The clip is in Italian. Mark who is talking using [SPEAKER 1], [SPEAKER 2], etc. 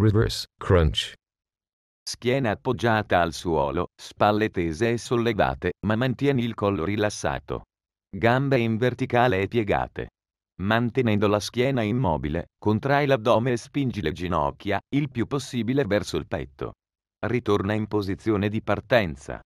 [SPEAKER 1] Reverse Crunch.
[SPEAKER 2] Schiena appoggiata al suolo, spalle tese e sollevate, ma mantieni il collo rilassato. Gambe in verticale e piegate. Mantenendo la schiena immobile, contrai l'addome e spingi le ginocchia, il più possibile verso il petto. Ritorna in posizione di partenza.